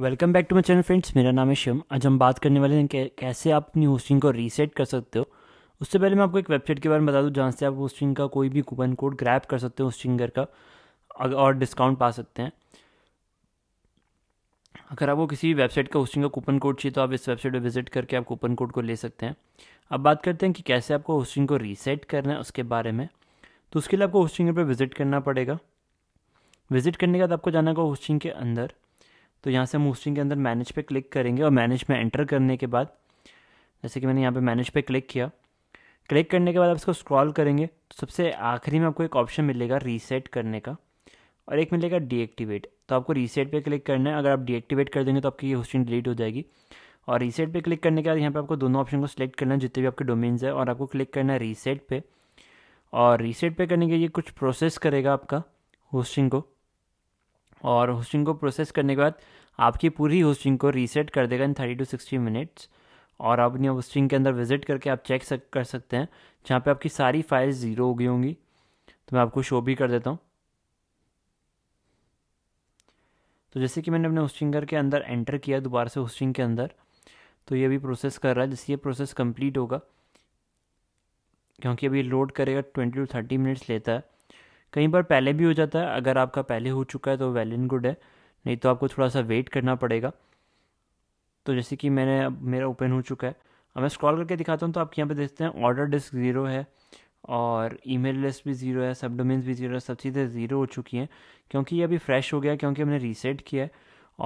welcome back to my channel friends मेरा नाम है शिवम आज हम बात करने वाले हैं कि कैसे आप अपनी होस्टिंग को रीसेट कर सकते हो उससे पहले मैं आपको एक वेबसाइट के बारे में बता दूं जहाँ से आप होस्टिंग का कोई भी कूपन कोड ग्रैप कर सकते हो होस्टिंगर का और डिस्काउंट पा सकते हैं अगर आपको किसी भी वेबसाइट का होस्टिंग का कूपन कोड चाहिए तो आप इस वेबसाइट पर विजिट करके आप कूपन कोड को ले सकते हैं अब बात करते हैं कि कैसे आपको होस्टिंग को रीसेट करना है उसके बारे में तो उसके लिए आपको होस्टिंग पर विजिट करना पड़ेगा विजिट करने के बाद आपको जाना होगा होस्टिंग के अंदर तो यहाँ से हम होस्टिंग के अंदर मैनेज पे क्लिक करेंगे और मैनेज में एंटर करने के बाद जैसे कि मैंने यहाँ पे मैनेज पे क्लिक किया क्लिक करने के बाद आप इसको स्क्रॉल करेंगे तो सबसे आखिरी में आपको एक ऑप्शन मिलेगा रीसेट करने का और एक मिलेगा डीएक्टिवेट तो आपको रीसेट पे क्लिक करना है अगर आप डीएक्टिवेट कर देंगे तो आपकी ये होस्टिंग डिलीट हो जाएगी और रीसेट पे क्लिक करने के बाद यहाँ पे आपको दोनों ऑप्शन को सिलेक्ट करना है जितने भी आपके डोमेन्स है और आपको क्लिक करना है रीसेट पे और रीसेट पे करने के लिए कुछ प्रोसेस करेगा आपका होस्टिंग को और होस्टिंग को प्रोसेस करने के बाद आपकी पूरी होस्टिंग को रीसेट कर देगा in thirty to sixty minutes और आप अपनी होस्टिंग के अंदर विजिट करके आप चेक सक, कर सकते हैं जहाँ पे आपकी सारी फाइल्स ज़ीरो हो गई होंगी तो मैं आपको शो भी कर देता हूँ तो जैसे कि मैंने अपने होस्टिंगर के अंदर एंटर किया दोबारा से होस्टिंग के अंदर तो ये अभी प्रोसेस कर रहा है जैसे ये प्रोसेस कंप्लीट होगा क्योंकि अभी लोड करेगा ट्वेंटी टू थर्टी मिनट्स लेता है कई बार पहले भी हो जाता है अगर आपका पहले हो चुका है तो वेल एंड गुड है नहीं तो आपको थोड़ा सा वेट करना पड़ेगा तो जैसे कि मैंने अब मेरा ओपन हो चुका है अब मैं स्क्रॉल करके दिखाता हूँ तो आप यहाँ पे देखते हैं ऑर्डर डिस्क ज़ीरो है और ईमेल लिस्ट भी ज़ीरो है सब डोमेंस भी ज़ीरो है सब चीज़ें ज़ीरो हो चुकी हैं क्योंकि ये अभी फ्रेश हो गया क्योंकि हमने रीसेट किया है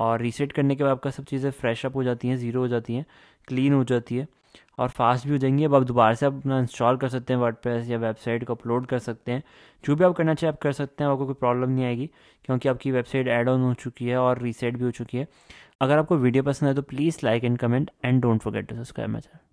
और रीसेट करने के बाद आपका सब चीज़ें फ्रेश अप हो जाती हैं ज़ीरो हो जाती हैं क्लीन हो जाती है और फास्ट भी हो जाएंगी अब आप दोबारा से आप अपना इंस्टॉल कर सकते हैं वर्ड या वेबसाइट को अपलोड कर सकते हैं जो भी आप करना चाहें आप कर सकते हैं आपको कोई प्रॉब्लम नहीं आएगी क्योंकि आपकी वेबसाइट एड ऑन हो चुकी है और रीसेट भी हो चुकी है अगर आपको वीडियो पसंद है तो please like and comment and don't forget to subscribe my channel